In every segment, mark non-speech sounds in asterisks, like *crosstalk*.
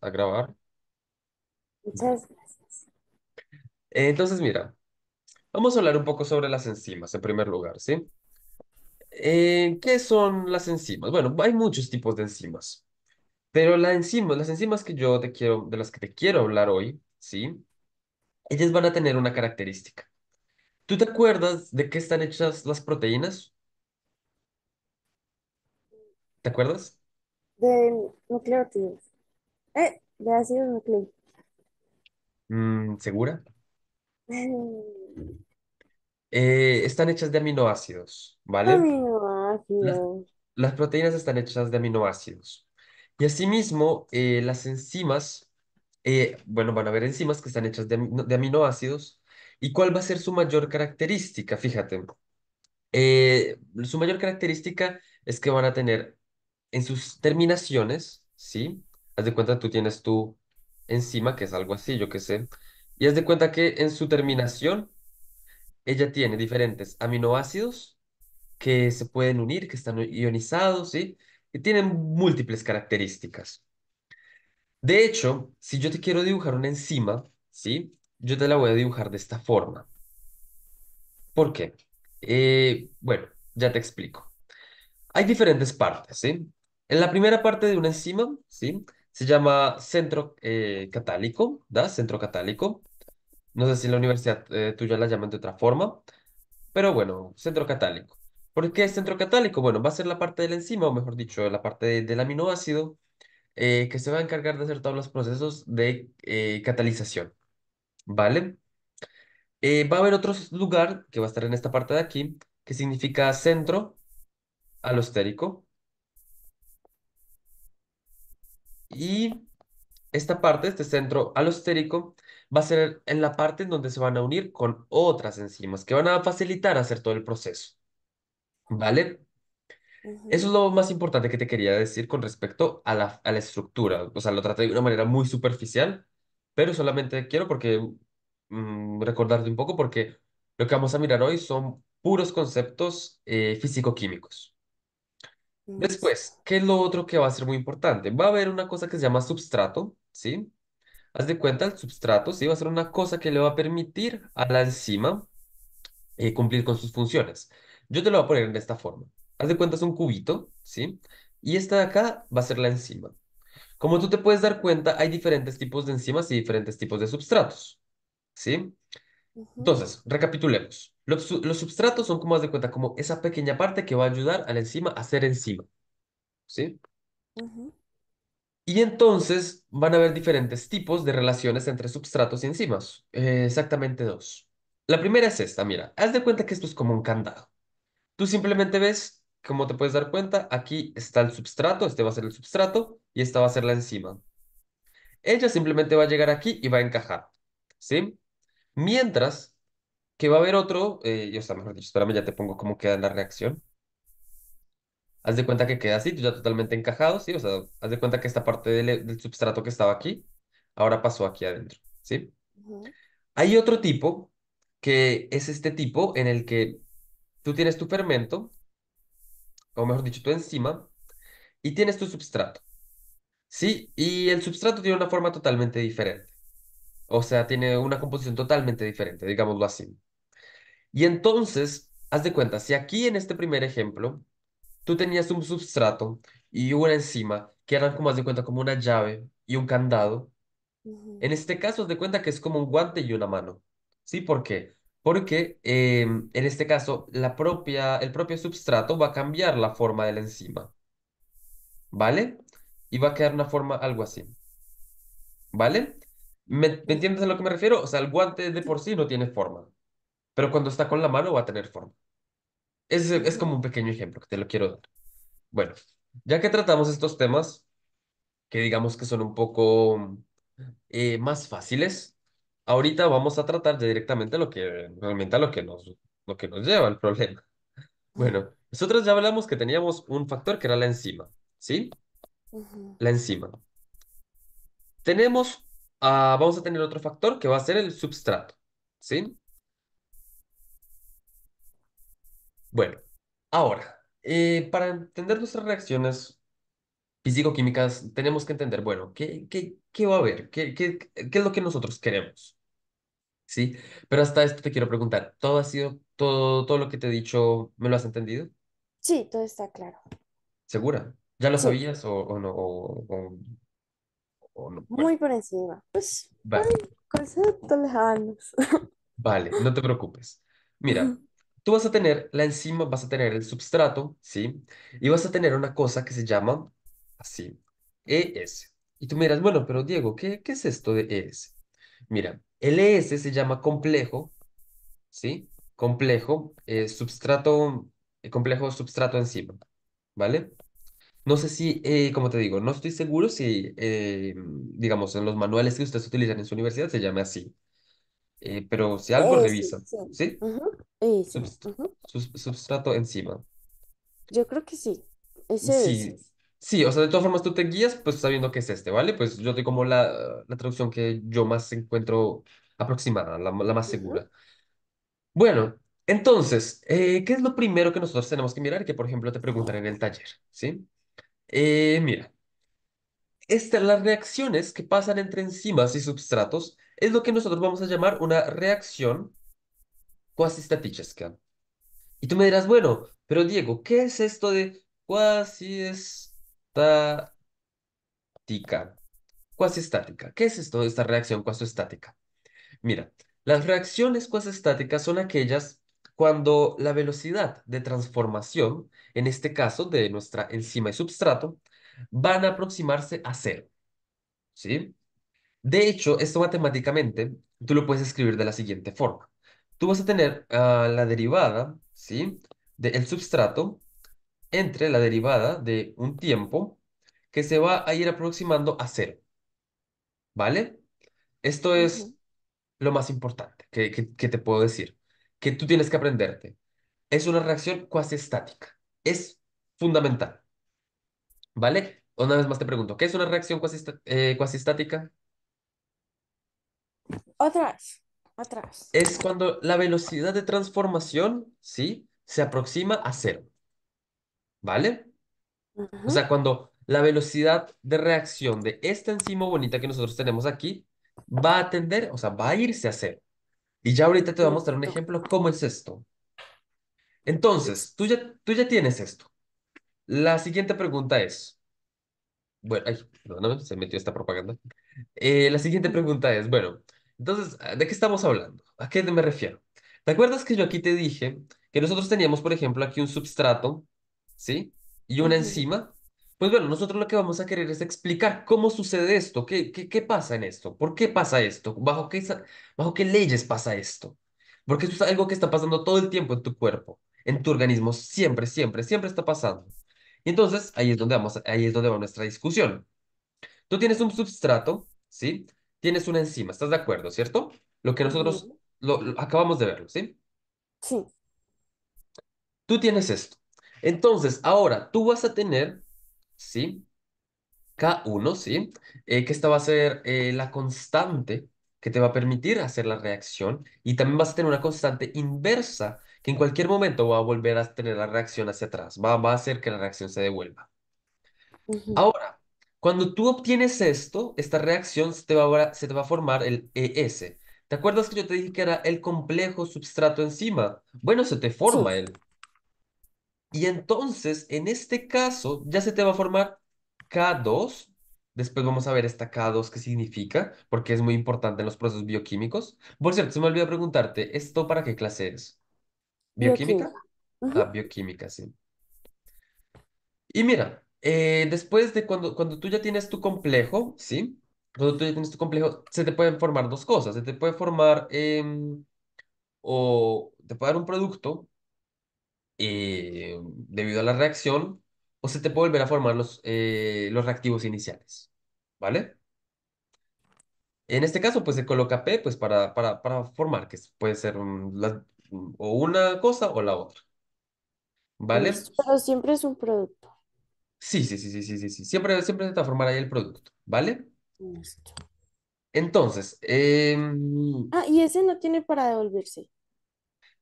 a grabar. Muchas gracias. Entonces, mira, vamos a hablar un poco sobre las enzimas en primer lugar, ¿sí? Eh, ¿qué son las enzimas? Bueno, hay muchos tipos de enzimas, pero la enzima, las enzimas que yo te quiero, de las que te quiero hablar hoy, ¿sí? Ellas van a tener una característica. ¿Tú te acuerdas de qué están hechas las proteínas? ¿Te acuerdas? De nucleótidos. Eh, de ácido mm, ¿segura? Mm. Eh, están hechas de aminoácidos, ¿vale? Aminoácidos. las proteínas están hechas de aminoácidos. Y asimismo, eh, las enzimas, eh, bueno, van a haber enzimas que están hechas de, aminoácidos. ¿Y cuál va a ser su mayor característica? Fíjate, su mayor característica es que van a tener en sus terminaciones, ¿sí? haz de cuenta tú tienes tu enzima, que es algo así, yo qué sé, y haz de cuenta que en su terminación ella tiene diferentes aminoácidos que se pueden unir, que están ionizados, ¿sí? Y tienen múltiples características. De hecho, si yo te quiero dibujar una enzima, ¿sí? Yo te la voy a dibujar de esta forma. ¿Por qué? Eh, bueno, ya te explico. Hay diferentes partes, ¿sí? En la primera parte de una enzima, ¿sí? Se llama Centro eh, Catálico, ¿da? Centro Catálico. No sé si la universidad eh, tuya la llaman de otra forma, pero bueno, Centro Catálico. ¿Por qué Centro Catálico? Bueno, va a ser la parte de la enzima, o mejor dicho, la parte del aminoácido, eh, que se va a encargar de hacer todos los procesos de catalización, ¿vale? va a haber otro lugar que va a estar en esta parte de aquí, que significa centro alostérico, Y esta parte, este centro alostérico, va a ser en la parte en donde se van a unir con otras enzimas que van a facilitar hacer todo el proceso. ¿Vale? Eso es lo más importante que te quería decir con respecto a la, estructura. O sea, lo traté de una manera muy superficial, pero solamente quiero porque mm, recordarte un poco porque lo que vamos a mirar hoy son puros conceptos eh, físico-químicos. Después, ¿qué es lo otro que va a ser muy importante? Va a haber una cosa que se llama substrato, ¿sí? Haz de cuenta, el substrato, ¿sí? Va a ser una cosa que le va a permitir a la enzima eh, cumplir con sus funciones. Yo te lo voy a poner de esta forma. Haz de cuenta, es un cubito, ¿sí? Y esta de acá va a ser la enzima. Como tú te puedes dar cuenta, hay diferentes tipos de enzimas y diferentes tipos de substratos, ¿sí? Entonces, recapitulemos. Los, substratos son como haz de cuenta, como esa pequeña parte que va a ayudar a la enzima a ser enzima. ¿Sí? Y entonces van a haber diferentes tipos de relaciones entre substratos y enzimas. exactamente dos. La primera es esta, mira. Haz de cuenta que esto es como un candado. Tú simplemente ves, como te puedes dar cuenta, aquí está el substrato, este va a ser el substrato y esta va a ser la enzima. Ella simplemente va a llegar aquí y va a encajar. ¿Sí? Mientras que va a haber otro, eh, yo está mejor dicho, espérame, ya te pongo cómo queda la reacción. Haz de cuenta que queda así, tú ya totalmente encajado, ¿sí? O sea, haz de cuenta que esta parte del, eh, substrato que estaba aquí, ahora pasó aquí adentro, ¿sí? Hay otro tipo, que es este tipo en el que tú tienes tu fermento, o mejor dicho, tu enzima, y tienes tu substrato, ¿sí? Y el substrato tiene una forma totalmente diferente. O sea, tiene una composición totalmente diferente, digámoslo así. Y entonces, haz de cuenta, si aquí en este primer ejemplo, tú tenías un substrato y una enzima, que eran como, haz de cuenta, como una llave y un candado, en este caso, haz de cuenta que es como un guante y una mano. ¿Sí? ¿Por qué? Porque em, en este caso, la propia, el propio substrato va a cambiar la forma de la enzima. ¿Vale? Y va a quedar una forma algo así. ¿Vale? ¿Me, entiendes a lo que me refiero? O sea, el guante de por sí no tiene forma, pero cuando está con la mano va a tener forma. Es, es como un pequeño ejemplo que te lo quiero dar. Bueno, ya que tratamos estos temas, que digamos que son un poco eh, más fáciles, ahorita vamos a tratar directamente lo que realmente lo que nos, lo que nos lleva al problema. Bueno, nosotros ya hablamos que teníamos un factor que era la enzima, ¿sí? La enzima. Tenemos Ah, vamos a tener otro factor que va a ser el substrato. ¿Sí? Bueno, ahora, eh, para entender nuestras reacciones físico tenemos que entender, bueno, ¿qué, qué, va a haber? ¿Qué, ¿Qué, es lo que nosotros queremos? ¿Sí? Pero hasta esto te quiero preguntar, ¿todo ha sido, todo, todo lo que te he dicho, ¿me lo has entendido? Sí, todo está claro. ¿Segura? ¿Ya lo sabías o, no? Muy por encima. Pues, vale. conceptos *laughs* Vale, no te preocupes. Mira, tú vas a tener la enzima, vas a tener el substrato, ¿sí? Y vas a tener una cosa que se llama así, ES. Y tú miras, bueno, pero Diego, ¿qué, qué es esto de ES? Mira, el ES se llama complejo, ¿sí? Complejo, eh, substrato, complejo substrato enzima, ¿vale? No sé si, eh, como te digo, no estoy seguro si, eh, digamos, en los manuales que ustedes utilizan en su universidad se llame así. Eh, pero si algo revisan, sí, sí. substrato encima. Yo creo que sí. Sí, o sea, de todas formas tú te guías pues sabiendo que es este, ¿vale? Pues yo doy como la, traducción que yo más encuentro aproximada, la, más segura. Bueno, entonces, ¿qué es lo primero que nosotros tenemos que mirar que, por ejemplo, te preguntan en el taller? ¿Sí? Eh, mira, estas las reacciones que pasan entre enzimas y substratos es lo que nosotros vamos a llamar una reacción cuasi-estatística. Y tú me dirás, bueno, pero Diego, ¿qué es esto de cuasi Cuasi-estática. ¿Qué es esto de esta reacción cuasi Mira, las reacciones cuasi-estáticas son aquellas cuando la velocidad de transformación, en este caso de nuestra enzima y substrato, van a aproximarse a cero. ¿Sí? De hecho, esto matemáticamente tú lo puedes escribir de la siguiente forma. Tú vas a tener ah, la derivada, ¿sí? Del substrato entre la derivada de un tiempo que se va a ir aproximando a cero. ¿Vale? Esto es lo más importante que te puedo decir que tú tienes que aprenderte. Es una reacción cuasi estática. Es fundamental. ¿Vale? Una vez más te pregunto, ¿qué es una reacción cuasi, eh, estática? Otras, Es cuando la velocidad de transformación, ¿sí? Se aproxima a cero. ¿Vale? O sea, cuando la velocidad de reacción de esta enzima bonita que nosotros tenemos aquí va a tender, o sea, va a irse a cero. Y ya ahorita te voy a mostrar un ejemplo cómo es esto. Entonces, tú ya, tú ya tienes esto. La siguiente pregunta es, bueno, ay, perdóname, se metió esta propaganda. Eh, la siguiente pregunta es, bueno, entonces, ¿de qué estamos hablando? ¿A qué me refiero? ¿Te acuerdas que yo aquí te dije que nosotros teníamos, por ejemplo, aquí un substrato, ¿sí? Y una enzima pues bueno, nosotros lo que vamos a querer es explicar cómo sucede esto, qué, qué, qué pasa en esto, por qué pasa esto, bajo qué, bajo qué leyes pasa esto. Porque esto es algo que está pasando todo el tiempo en tu cuerpo, en tu organismo, siempre, siempre, siempre está pasando. Y entonces ahí es donde, vamos, ahí es donde va nuestra discusión. Tú tienes un substrato, ¿sí? Tienes una enzima, ¿estás de acuerdo, cierto? Lo que nosotros lo, acabamos de verlo, ¿sí? Sí. Tú tienes esto. Entonces, ahora tú vas a tener ¿sí? K1, ¿sí? Eh, que esta va a ser eh, la constante que te va a permitir hacer la reacción y también vas a tener una constante inversa que en cualquier momento va a volver a tener la reacción hacia atrás, va, va a hacer que la reacción se devuelva. Ahora, cuando tú obtienes esto, esta reacción se te, va a, se te va a formar el ES. ¿Te acuerdas que yo te dije que era el complejo substrato encima? Bueno, se te forma el y entonces, en este caso, ya se te va a formar K2. Después vamos a ver esta K2 qué significa, porque es muy importante en los procesos bioquímicos. Por cierto, se me olvidó preguntarte, ¿esto para qué clase es? ¿Bioquímica? bioquímica. Ah, bioquímica, sí. Y mira, eh, después de cuando, cuando tú ya tienes tu complejo, ¿sí? Cuando tú ya tienes tu complejo, se te pueden formar dos cosas. Se te puede formar em, o te puede dar un producto y eh, debido a la reacción, o se te puede volver a formar los, eh, los reactivos iniciales, ¿vale? En este caso, pues se coloca P pues, para, para, formar, que puede ser mm, mm, o una cosa o la otra. ¿Vale? Pero siempre es un producto. Sí, sí, sí, sí, sí, sí. sí. Siempre, siempre se formar ahí el producto, ¿vale? Listo. Entonces, em, Ah, y ese no tiene para devolverse.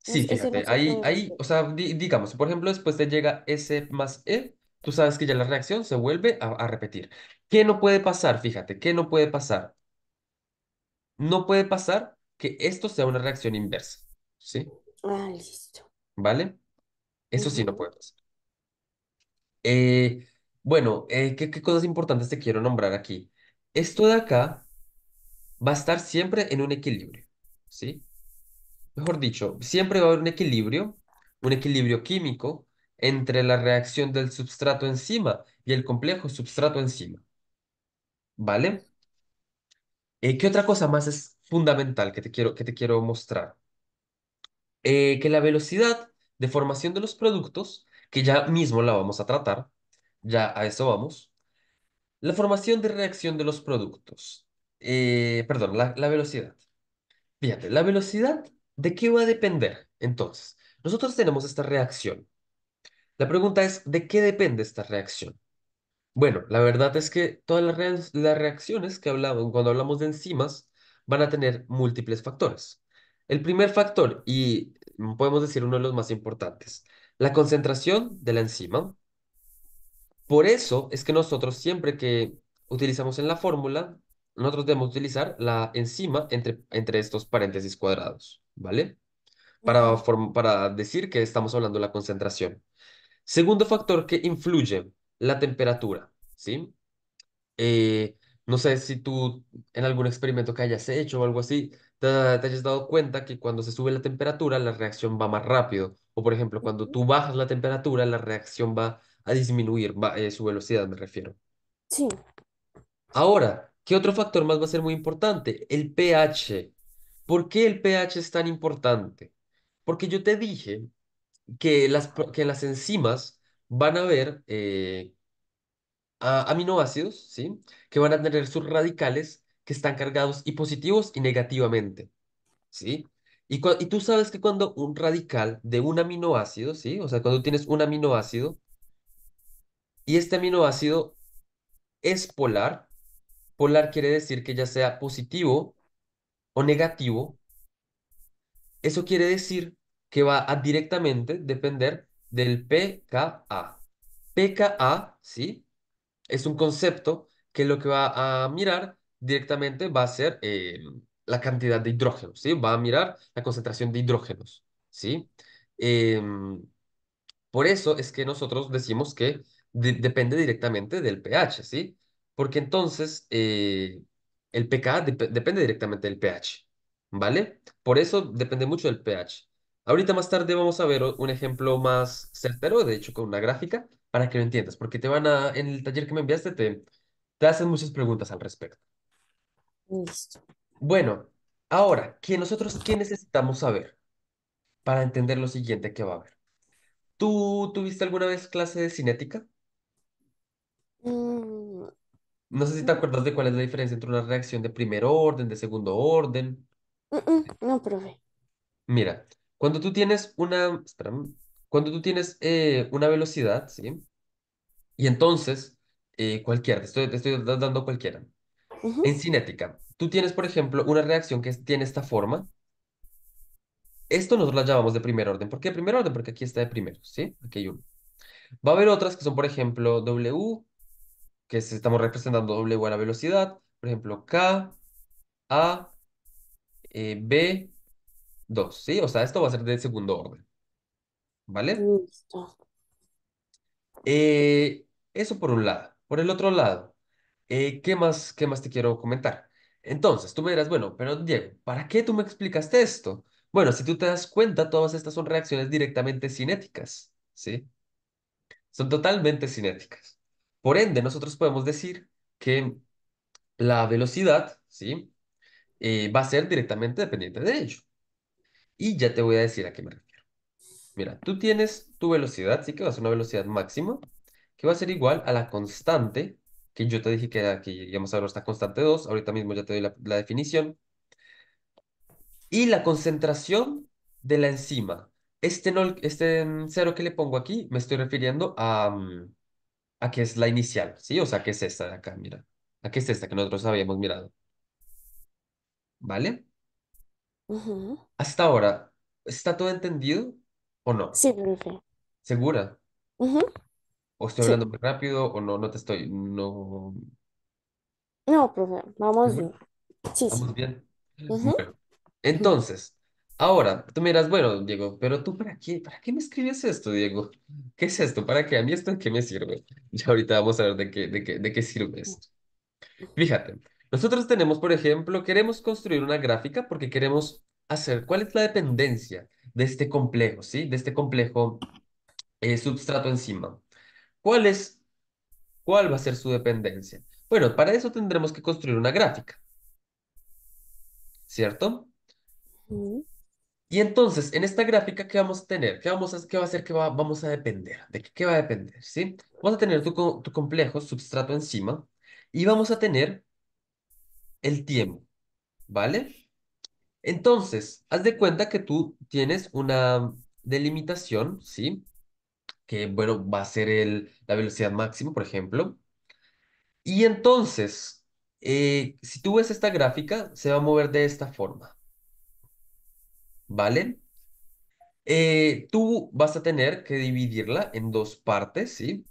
Sí, fíjate, ahí, ahí, o sea, digamos, por ejemplo, después te llega S más E, tú sabes que ya la reacción se vuelve a, repetir. ¿Qué no puede pasar? Fíjate, ¿qué no puede pasar? No puede pasar que esto sea una reacción inversa, ¿sí? Ah, listo. ¿Vale? Eso sí no puede pasar. Eh, bueno, eh, ¿qué, qué cosas importantes te quiero nombrar aquí? Esto de acá va a estar siempre en un equilibrio, ¿sí? mejor dicho, siempre va a haber un equilibrio, un equilibrio químico entre la reacción del substrato enzima y el complejo substrato enzima. ¿Vale? Eh, ¿Qué otra cosa más es fundamental que te quiero, que te quiero mostrar? Eh, que la velocidad de formación de los productos, que ya mismo la vamos a tratar, ya a eso vamos, la formación de reacción de los productos, eh, perdón, la, la velocidad. Fíjate, la velocidad ¿De qué va a depender? Entonces, nosotros tenemos esta reacción. La pregunta es, ¿de qué depende esta reacción? Bueno, la verdad es que todas las, reacciones que hablamos cuando hablamos de enzimas van a tener múltiples factores. El primer factor, y podemos decir uno de los más importantes, la concentración de la enzima. Por eso es que nosotros siempre que utilizamos en la fórmula, nosotros debemos utilizar la enzima entre, entre estos paréntesis cuadrados. ¿vale? Para, para decir que estamos hablando de la concentración. Segundo factor que influye, la temperatura, ¿sí? Eh, no sé si tú en algún experimento que hayas hecho o algo así, te, hayas dado cuenta que cuando se sube la temperatura, la reacción va más rápido. O por ejemplo, cuando tú bajas la temperatura, la reacción va a disminuir, eh, su velocidad me refiero. Sí. Ahora, ¿qué otro factor más va a ser muy importante? El pH. ¿Por qué el pH es tan importante? Porque yo te dije que las, las enzimas van a ver eh, aminoácidos, ¿sí? Que van a tener sus radicales que están cargados y positivos y negativamente, ¿sí? Y, y tú sabes que cuando un radical de un aminoácido, ¿sí? O sea, cuando tienes un aminoácido y este aminoácido es polar, polar quiere decir que ya sea positivo o negativo, eso quiere decir que va a directamente depender del PKA. PKA, ¿sí? Es un concepto que lo que va a mirar directamente va a ser eh, la cantidad de hidrógeno, ¿sí? Va a mirar la concentración de hidrógenos, ¿sí? Em, por eso es que nosotros decimos que depende directamente del pH, ¿sí? Porque entonces, eh, el pKa depende directamente del pH, ¿vale? Por eso depende mucho del pH. Ahorita más tarde vamos a ver un ejemplo más certero, de hecho con una gráfica, para que lo entiendas, porque te van a, en el taller que me enviaste, te, te hacen muchas preguntas al respecto. Listo. Bueno, ahora, ¿qué nosotros qué necesitamos saber para entender lo siguiente que va a haber? ¿Tú tuviste alguna vez clase de cinética? Mm. No sé si te acuerdas de cuál es la diferencia entre una reacción de primer orden, de segundo orden. no, profe. Mira, cuando tú tienes una, cuando tú tienes eh, una velocidad, ¿sí? Y entonces, eh, cualquiera, te estoy, te estoy dando cualquiera. En cinética, tú tienes, por ejemplo, una reacción que tiene esta forma. Esto nosotros la llamamos de primer orden. ¿Por qué de primer orden? Porque aquí está de primero, ¿sí? Aquí hay uno. Va a haber otras que son, por ejemplo, W, que estamos representando doble igual a velocidad, por ejemplo, K, A, eh, B, 2, ¿sí? O sea, esto va a ser de segundo orden, ¿vale? Eh, eso por un lado. Por el otro lado, eh, ¿qué más, qué más te quiero comentar? Entonces, tú me dirás, bueno, pero Diego, ¿para qué tú me explicaste esto? Bueno, si tú te das cuenta, todas estas son reacciones directamente cinéticas, ¿sí? Son totalmente cinéticas. Por ende, nosotros podemos decir que la velocidad, ¿sí? Eh, va a ser directamente dependiente de ello. Y ya te voy a decir a qué me refiero. Mira, tú tienes tu velocidad, sí que va a ser una velocidad máxima, que va a ser igual a la constante, que yo te dije que aquí íbamos a esta constante 2, ahorita mismo ya te doy la, definición, y la concentración de la enzima. Este, no, este cero que le pongo aquí, me estoy refiriendo a, mm, Aquí es la inicial, ¿sí? O sea, que es esta de acá, mira. Aquí es esta que nosotros habíamos mirado. ¿Vale? Hasta ahora, ¿está todo entendido o no? Sí, profe. ¿Segura? ¿O estoy hablando muy rápido o no? No te estoy, no... profe, vamos bien. Sí, sí. ¿Vamos bien? entonces, Ahora, tú miras, bueno, Diego, pero tú para qué, para qué me escribes esto, Diego? ¿Qué es esto? ¿Para qué? ¿A mí esto en qué me sirve? *laughs* Ya ahorita vamos a ver de qué, de qué, sirve esto. Fíjate, nosotros tenemos, por ejemplo, queremos construir una gráfica porque queremos hacer cuál es la dependencia de este complejo, ¿sí? De este complejo eh, substrato encima. ¿Cuál es, cuál va a ser su dependencia? Bueno, para eso tendremos que construir una gráfica, ¿cierto? Y entonces, en esta gráfica, ¿qué vamos a tener? ¿Qué, vamos va a ser que vamos a depender? ¿De qué, va a depender? Vamos a tener tu, tu complejo, substrato encima, y vamos a tener el tiempo, ¿vale? Entonces, haz de cuenta que tú tienes una delimitación, ¿sí? Que, bueno, va a ser el, la velocidad máxima, por ejemplo. Y entonces, eh, si tú ves esta gráfica, se va a mover de esta forma. ¿vale? Eh, tú vas a tener que dividirla en dos partes, ¿sí?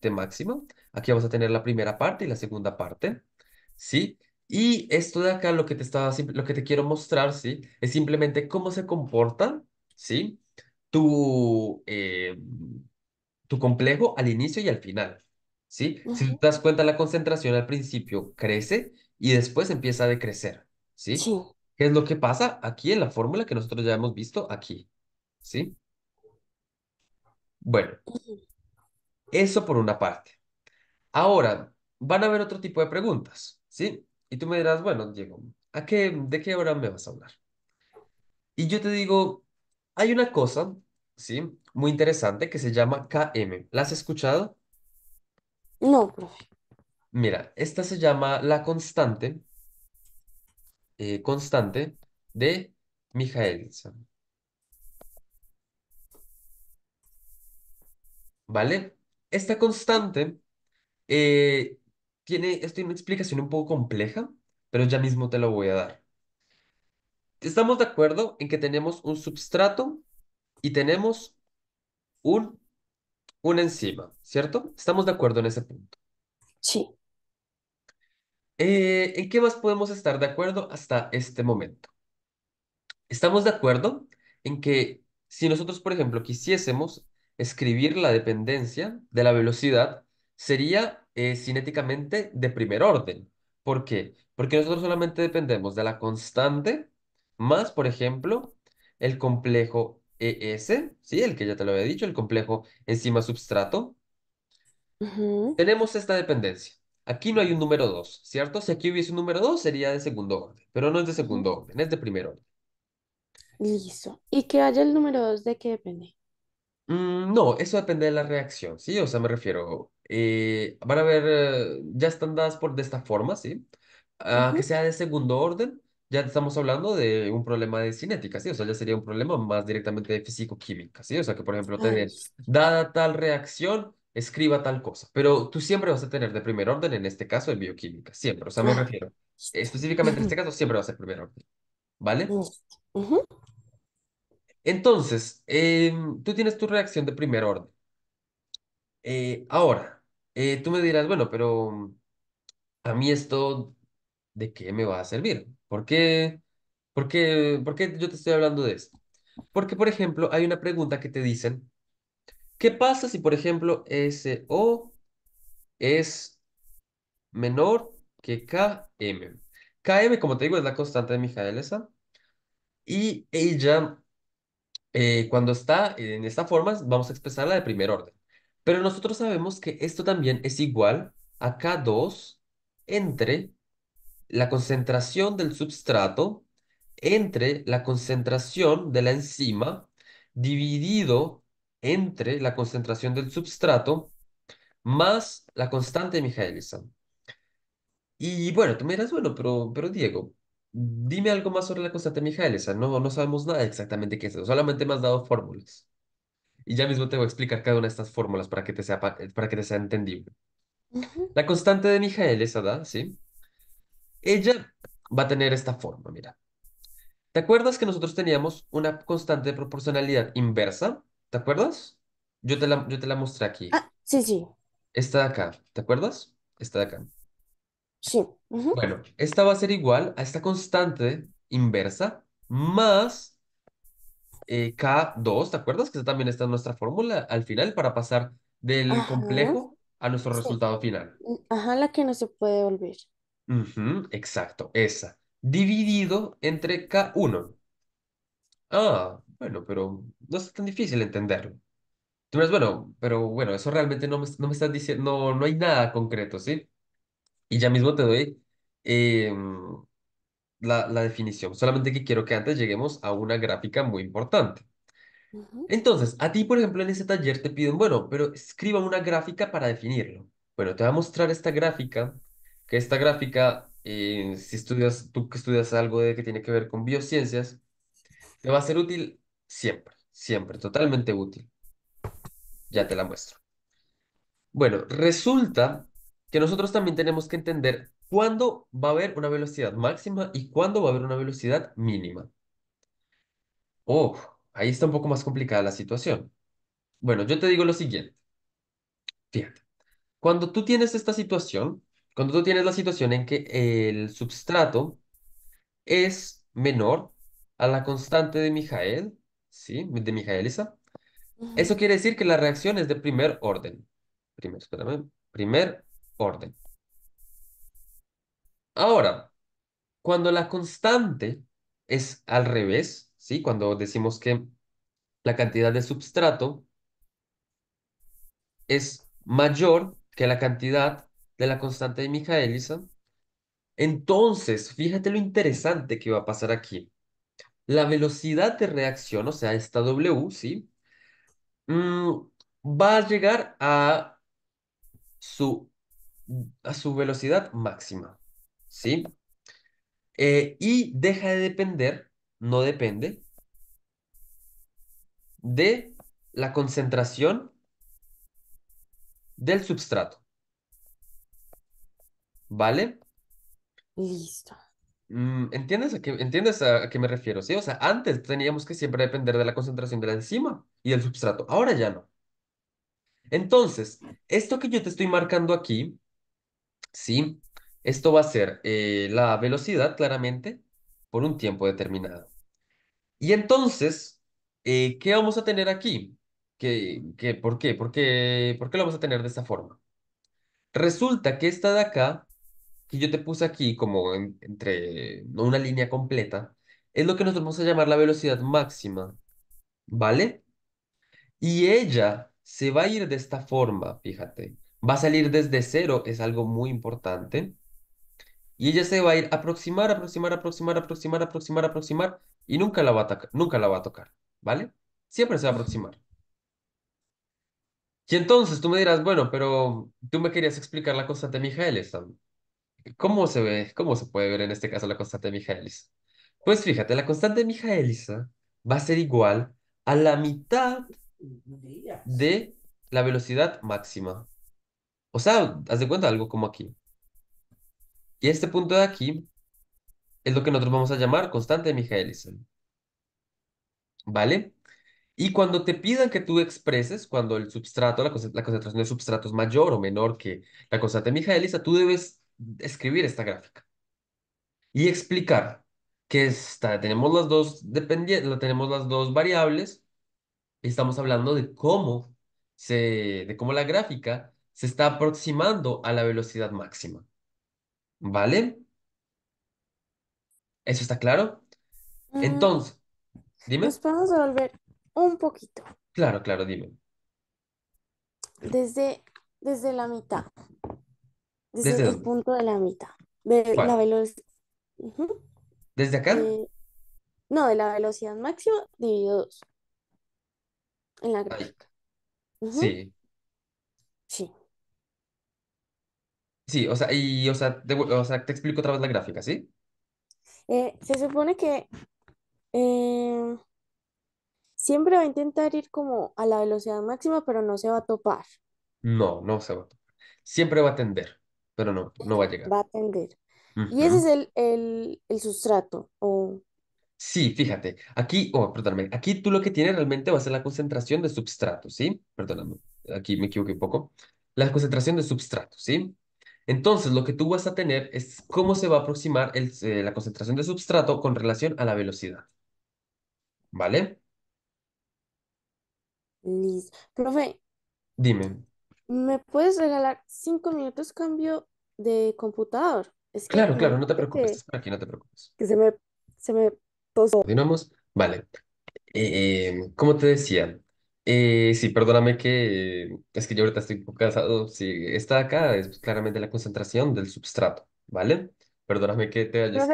De máximo. Aquí vamos a tener la primera parte y la segunda parte, ¿sí? Y esto de acá, lo que te, estaba, lo que te quiero mostrar, ¿sí? Es simplemente cómo se comporta, ¿sí? Tu, eh, tu complejo al inicio y al final, ¿sí? Si te das cuenta, la concentración al principio crece y después empieza a decrecer, ¿sí? Sí. ¿Qué es lo que pasa aquí en la fórmula que nosotros ya hemos visto aquí? ¿Sí? Bueno, eso por una parte. Ahora, van a haber otro tipo de preguntas, ¿sí? Y tú me dirás, bueno, Diego, ¿a qué, ¿de qué hora me vas a hablar? Y yo te digo, hay una cosa, ¿sí? Muy interesante que se llama KM. ¿La has escuchado? No, profe. Mira, esta se llama la constante eh, constante de Michaelson. ¿Vale? Esta constante eh, tiene, esto una explicación un poco compleja, pero ya mismo te lo voy a dar. Estamos de acuerdo en que tenemos un substrato y tenemos un, un enzima, ¿cierto? Estamos de acuerdo en ese punto. Sí. Eh, ¿en qué más podemos estar de acuerdo hasta este momento? Estamos de acuerdo en que si nosotros, por ejemplo, quisiésemos escribir la dependencia de la velocidad, sería eh, cinéticamente de primer orden. ¿Por qué? Porque nosotros solamente dependemos de la constante más, por ejemplo, el complejo ES, ¿sí? El que ya te lo había dicho, el complejo enzima-substrato. Tenemos esta dependencia. Aquí no hay un número 2, ¿cierto? Si aquí hubiese un número 2 sería de segundo orden, pero no es de segundo orden, es de primer orden. Listo. ¿Y que haya el número 2 de qué depende? Mm, no, eso depende de la reacción, ¿sí? O sea, me refiero, eh, van a ver, eh, ya están dadas por, de esta forma, ¿sí? Ah, que sea de segundo orden, ya estamos hablando de un problema de cinética, ¿sí? O sea, ya sería un problema más directamente de físico-química, ¿sí? O sea, que por ejemplo, ah, tenés dada tal reacción, escriba tal cosa, pero tú siempre vas a tener de primer orden, en este caso, en bioquímica, siempre, o sea, me refiero, específicamente en este caso, siempre va a ser primer orden, vale Entonces, em, tú tienes tu reacción de primer orden. Eh, ahora, eh, tú me dirás, bueno, pero a mí esto, ¿de qué me va a servir? ¿Por qué, por por qué yo te estoy hablando de esto? Porque, por ejemplo, hay una pregunta que te dicen, ¿Qué pasa si, por ejemplo, SO es menor que KM? KM, como te digo, es la constante de Michaelis Y ella, eh, cuando está en esta forma, vamos a expresarla de primer orden. Pero nosotros sabemos que esto también es igual a K2 entre la concentración del substrato entre la concentración de la enzima dividido entre la concentración del substrato más la constante de Michaelisa. Y bueno, tú me dirás, bueno, pero, pero Diego, dime algo más sobre la constante de Michaelisa. No, no sabemos nada exactamente qué es eso, solamente me has dado fórmulas. Y ya mismo te voy a explicar cada una de estas fórmulas para que te sea, eh, para que te sea entendible. La constante de Michaelis, ¿da? ¿Sí? Ella va a tener esta forma, mira. ¿Te acuerdas que nosotros teníamos una constante de proporcionalidad inversa ¿Te acuerdas? Yo te la, yo te la mostré aquí. Ah, sí, sí, Esta de acá, ¿te acuerdas? Esta de acá. sí. Bueno, esta va a ser igual a esta constante inversa más eh, K2, ¿te acuerdas? Que también está en nuestra fórmula al final para pasar del complejo a nuestro resultado final. Ajá, la que no se puede volver. exacto, esa. Dividido entre K1. Ah, bueno, pero no es tan difícil entenderlo. Tú me bueno, pero bueno, eso realmente no me, no me estás diciendo, no, no hay nada concreto, ¿sí? Y ya mismo te doy em, la, la definición, solamente que quiero que antes lleguemos a una gráfica muy importante. Entonces, a ti, por ejemplo, en ese taller te piden, bueno, pero escriba una gráfica para definirlo. Bueno, te voy a mostrar esta gráfica, que esta gráfica, eh, si estudias, tú que estudias algo de, que tiene que ver con biociencias, te va a ser útil Siempre, siempre, totalmente útil. Ya te la muestro. Bueno, resulta que nosotros también tenemos que entender cuándo va a haber una velocidad máxima y cuándo va a haber una velocidad mínima. Oh, ahí está un poco más complicada la situación. Bueno, yo te digo lo siguiente. Fíjate, cuando tú tienes esta situación, cuando tú tienes la situación en que el substrato es menor a la constante de Mijael, ¿sí? De mijaelisa Eso quiere decir que la reacción es de primer orden. Primer, primer orden. Ahora, cuando la constante es al revés, ¿sí? Cuando decimos que la cantidad de substrato es mayor que la cantidad de la constante de mijaelisa entonces, fíjate lo interesante que va a pasar aquí la velocidad de reacción, o sea, esta W, ¿sí? Mm, va a llegar a su, a su velocidad máxima, ¿sí? Eh, y deja de depender, no depende, de la concentración del substrato. ¿Vale? Listo. Mm, ¿Entiendes, a qué, ¿Entiendes a qué me refiero? ¿sí? O sea, antes teníamos que siempre depender de la concentración de la enzima y del substrato. Ahora ya no. Entonces, esto que yo te estoy marcando aquí, ¿sí? Esto va a ser eh, la velocidad, claramente, por un tiempo determinado. Y entonces, eh, ¿qué vamos a tener aquí? qué, por, qué? ¿Por qué? ¿Por qué lo vamos a tener de esta forma? Resulta que esta de acá yo te puse aquí como entre una línea completa, es lo que nos vamos a llamar la velocidad máxima, ¿vale? Y ella se va a ir de esta forma, fíjate. Va a salir desde cero, es algo muy importante. Y ella se va a ir aproximar, aproximar, aproximar, aproximar, aproximar, aproximar. Y nunca la va a nunca la va a tocar, ¿vale? Siempre se va a aproximar. Y entonces tú me dirás, bueno, pero tú me querías explicar la constante de miguel ¿Cómo se ve, cómo se puede ver en este caso la constante de Michaelis. Pues fíjate, la constante de Michaelis va a ser igual a la mitad de la velocidad máxima. O sea, haz de cuenta algo como aquí. Y este punto de aquí es lo que nosotros vamos a llamar constante de Michaelis, ¿Vale? Y cuando te pidan que tú expreses, cuando el substrato, la, concentración de substrato es mayor o menor que la constante de Michaelis, tú debes escribir esta gráfica y explicar que está, tenemos las dos dependientes, tenemos las dos variables, y estamos hablando de cómo se, de cómo la gráfica se está aproximando a la velocidad máxima. ¿Vale? ¿Eso está claro? Mm, Entonces, dime. Nos podemos volver un poquito. Claro, claro, dime. Desde, desde la mitad. Desde, el punto de la mitad. De la velocidad. ¿Desde acá? Eh, no, de la velocidad máxima dividido 2. En la gráfica. Sí. Sí. Sí, o sea, y, o sea, te, explico otra vez la gráfica, ¿sí? Eh, se supone que eh, siempre va a intentar ir como a la velocidad máxima, pero no se va a topar. No, no se va a topar. Siempre va a tender pero no, no va a llegar. Va a tender. Y ese es el, el, sustrato. O... Sí, fíjate, aquí, oh, perdóname, aquí tú lo que tienes realmente va a ser la concentración de substrato, ¿sí? Perdóname, aquí me equivoqué un poco. La concentración de substrato, ¿sí? Entonces, lo que tú vas a tener es cómo se va a aproximar eh, la concentración de substrato con relación a la velocidad. ¿Vale? Listo. Profe. Dime. ¿me puedes regalar cinco minutos cambio de computador? claro, claro, no te preocupes, aquí, no te preocupes. Que se me, se me posó. Continuamos, vale. ¿Cómo eh, em, como te decía, eh, sí, perdóname que es que yo ahorita estoy un poco cansado. Sí, está acá, es claramente la concentración del substrato, ¿vale? Perdóname que te haya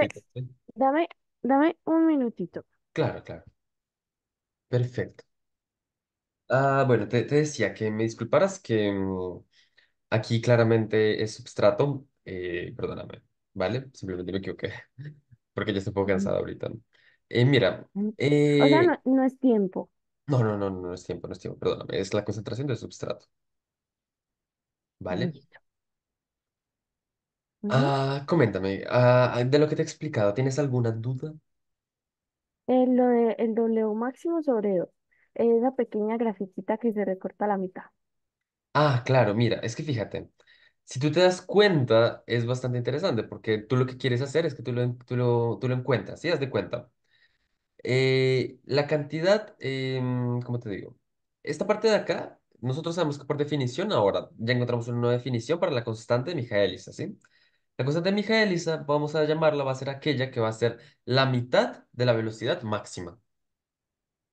Dame, dame un minutito. Claro, claro. Perfecto. Ah, bueno, te, decía que me disculparas que mm, aquí claramente es substrato. Eh, perdóname, ¿vale? Simplemente me equivoqué, *laughs* porque ya estoy un poco cansado ahorita. Eh, mira, mm, O sea, eh, no, es tiempo. no, no, no, no, es tiempo, no es tiempo, perdóname, es la concentración del substrato, ¿vale? Ah, coméntame, ah, ah, de lo que te he explicado, ¿tienes alguna duda? Eh, lo de el W máximo sobre 2. Esa pequeña graficita que se recorta a la mitad. Ah, claro, mira, es que fíjate, si tú te das cuenta, es bastante interesante, porque tú lo que quieres hacer es que tú lo, lo, tú encuentras, ¿sí? Haz de cuenta. Eh, la cantidad, como em, ¿cómo te digo? Esta parte de acá, nosotros sabemos que por definición ahora ya encontramos una nueva definición para la constante de Mijaelisa, ¿sí? La constante de Mijaelisa, vamos a llamarla, va a ser aquella que va a ser la mitad de la velocidad máxima.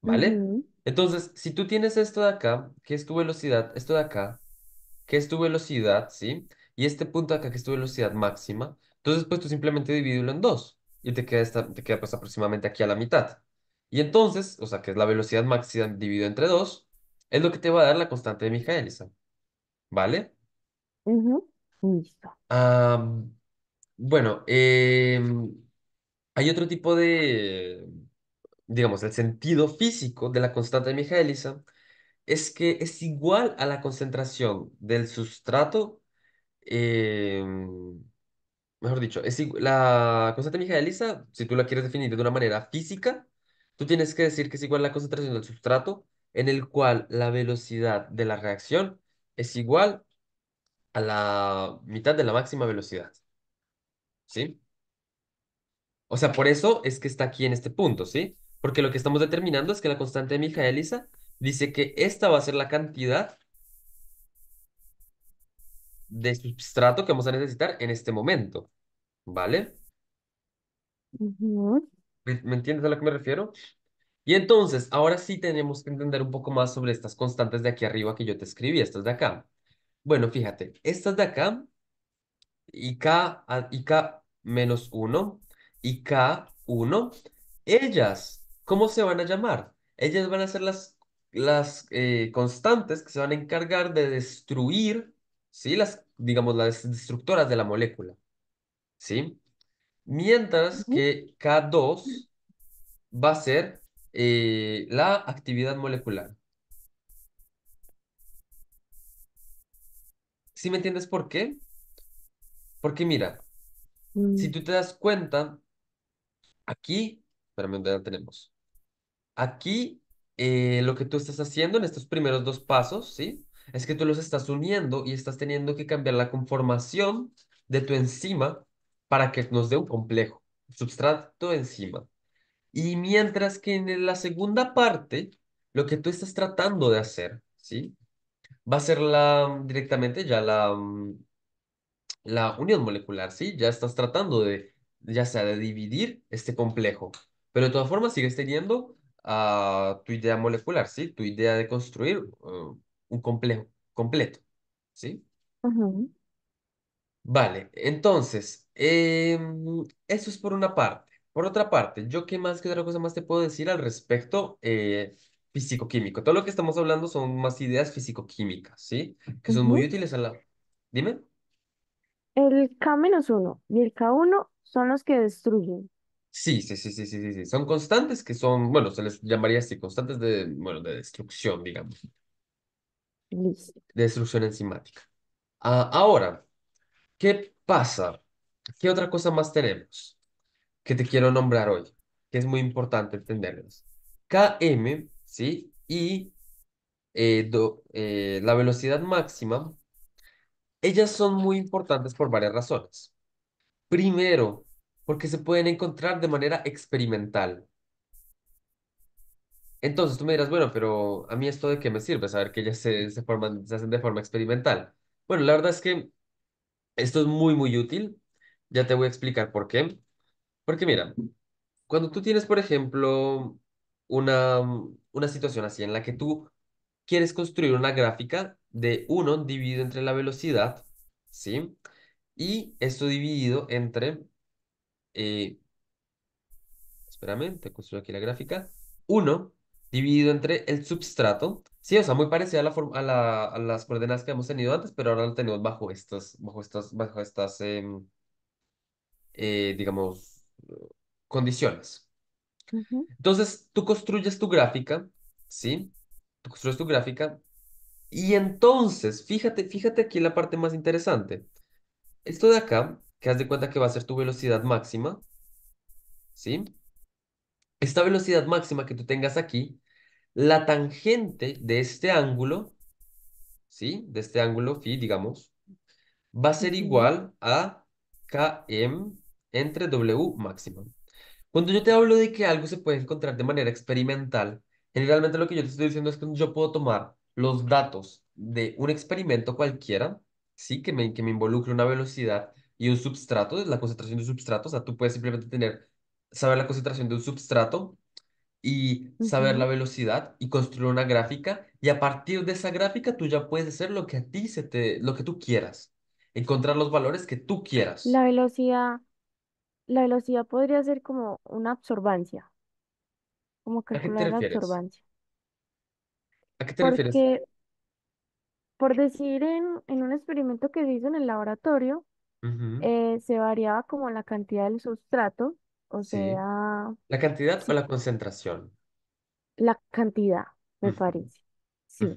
¿vale? Entonces, si tú tienes esto de acá, que es tu velocidad, esto de acá, que es tu velocidad, ¿sí? Y este punto de acá, que es tu velocidad máxima, entonces pues tú simplemente divídelo en dos y te queda, esta, te queda pues aproximadamente aquí a la mitad. Y entonces, o sea, que es la velocidad máxima dividido entre dos, es lo que te va a dar la constante de Mijaelisa, ¿vale? Listo. bueno, em, hay otro tipo de digamos, el sentido físico de la constante de Michaelis es que es igual a la concentración del sustrato, eh, mejor dicho, es, la constante de Elisa, si tú la quieres definir de una manera física, tú tienes que decir que es igual a la concentración del sustrato en el cual la velocidad de la reacción es igual a la mitad de la máxima velocidad. ¿Sí? O sea, por eso es que está aquí en este punto, ¿sí? Porque lo que estamos determinando es que la constante de Elisa dice que esta va a ser la cantidad de substrato que vamos a necesitar en este momento. ¿Vale? ¿Me, entiendes a lo que me refiero? Y entonces, ahora sí tenemos que entender un poco más sobre estas constantes de aquí arriba que yo te escribí, estas de acá. Bueno, fíjate, estas de acá, y K, ah, y K menos 1, y K1, ellas ¿Cómo se van a llamar? Ellas van a ser las, las eh, constantes que se van a encargar de destruir, ¿sí? Las, digamos, las destructoras de la molécula, ¿sí? Mientras que K2 va a ser eh, la actividad molecular. ¿Sí me entiendes por qué? Porque mira, si mm. tú te das cuenta, aquí, espérame, ¿dónde la tenemos? Aquí eh, lo que tú estás haciendo en estos primeros dos pasos, ¿sí? Es que tú los estás uniendo y estás teniendo que cambiar la conformación de tu enzima para que nos dé un complejo, substrato enzima. Y mientras que en la segunda parte, lo que tú estás tratando de hacer, ¿sí? Va a ser la, directamente ya la, mm, la unión molecular, ¿sí? Ya estás tratando de, ya sea de dividir este complejo, pero de todas formas sigues teniendo a tu idea molecular, ¿sí? Tu idea de construir eh, un complejo completo, ¿sí? Vale, entonces, em, eso es por una parte. Por otra parte, yo qué más, qué otra cosa más te puedo decir al respecto eh, físico Todo lo que estamos hablando son más ideas físico ¿sí? Que son muy útiles a la... Dime. El K-1 y el K1 son los que destruyen. Sí, sí, sí, sí, sí, sí, Son constantes que son, bueno, se les llamaría así, constantes de, bueno, de destrucción, digamos, destrucción enzimática. Ah, ahora, ¿qué pasa? ¿Qué otra cosa más tenemos que te quiero nombrar hoy? Que es muy importante entenderlos. KM, ¿sí? Y eh, eh, la velocidad máxima, ellas son muy importantes por varias razones. Primero, porque se pueden encontrar de manera experimental. Entonces tú me dirás, bueno, pero a mí esto de qué me sirve, saber que ellas se, forman, se hacen de forma experimental. Bueno, la verdad es que esto es muy, muy útil. Ya te voy a explicar por qué. Porque mira, cuando tú tienes, por ejemplo, una, una situación así en la que tú quieres construir una gráfica de 1 dividido entre la velocidad, ¿sí? Y esto dividido entre eh, espérame, te construyo aquí la gráfica, 1 dividido entre el substrato, sí, o sea, muy parecido a, la a, a las coordenadas que hemos tenido antes, pero ahora lo tenemos bajo estas, bajo estas, bajo estas, em, eh, digamos, condiciones. Entonces, tú construyes tu gráfica, ¿sí? Tú construyes tu gráfica y entonces, fíjate, fíjate aquí la parte más interesante. Esto de acá que haz de cuenta que va a ser tu velocidad máxima, ¿sí? Esta velocidad máxima que tú tengas aquí, la tangente de este ángulo, ¿sí? De este ángulo phi, digamos, va a ser igual a Km entre W máxima. Cuando yo te hablo de que algo se puede encontrar de manera experimental, generalmente lo que yo te estoy diciendo es que yo puedo tomar los datos de un experimento cualquiera, ¿sí? Que me, que me involucre una velocidad y un substrato, la concentración de un substrato, o sea, tú puedes simplemente tener, saber la concentración de un substrato y saber la velocidad y construir una gráfica y a partir de esa gráfica tú ya puedes hacer lo que a ti se te, lo que tú quieras, encontrar los valores que tú quieras. La velocidad, la velocidad podría ser como una absorbancia, como calcular la absorbancia. ¿A qué te Porque, Por decir, en, en un experimento que se hizo en el laboratorio, eh, se variaba como la cantidad del sustrato, o sea, ¿La cantidad o la concentración? la cantidad, me parece, sí.